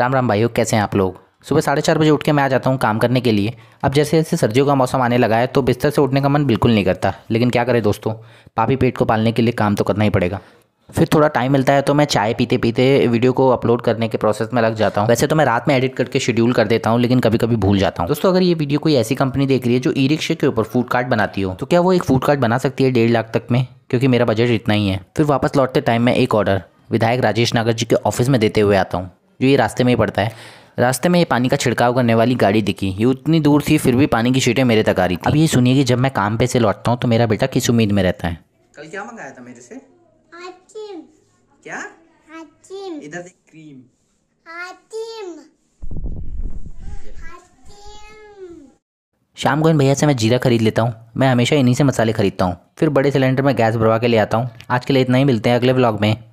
राम राम भाइयों कैसे हैं आप लोग सुबह साढ़े चार बजे उठ के मैं आ जाता हूँ काम करने के लिए अब जैसे जैसे सर्दियों का मौसम आने लगा है तो बिस्तर से उठने का मन बिल्कुल नहीं करता लेकिन क्या करें दोस्तों पापी पेट को पालने के लिए काम तो करना ही पड़ेगा फिर थोड़ा टाइम मिलता है तो मैं चाय पीते पीते वीडियो को अपलोड करने के प्रोसेस में लग जाता हूँ वैसे तो मैं रात में एडिट करके शेड्यूल कर देता हूँ लेकिन कभी कभी भूल जाता हूँ दोस्तों अगर ये वीडियो कोई ऐसी कंपनी देख रही है जो ई रिक्शे के ऊपर फूड कार्ड बनाती हो तो क्या वो एक फूड कार्ट बना सकती है डेढ़ लाख तक में क्योंकि मेरा बजट इतना ही है फिर वापस लौटते टाइम मैं एक ऑर्डर विधायक राजेश नागर जी के ऑफिस में देते हुए आता हूँ जो ये रास्ते में ही पड़ता है रास्ते में ये पानी का छिड़काव करने वाली गाड़ी दिखी ये उतनी दूर थी फिर भी पानी की छीटें मेरे तक आ रही थी अब ये सुनिए कि जब मैं काम पे से लौटता हूँ तो मेरा बेटा किस उम्मीद में रहता है कल क्या मंगाया था मेरे से आचीम। क्या आचीम। इधर से क्रीम आचीम। शाम को इन भैया से मैं जीरा खरीद लेता हूँ मैं हमेशा इन्हीं से मसाले खरीदता हूँ फिर बड़े सिलेंडर में गैस भरवा के ले आता हूँ आज के लिए इतना ही मिलते हैं अगले ब्लॉग में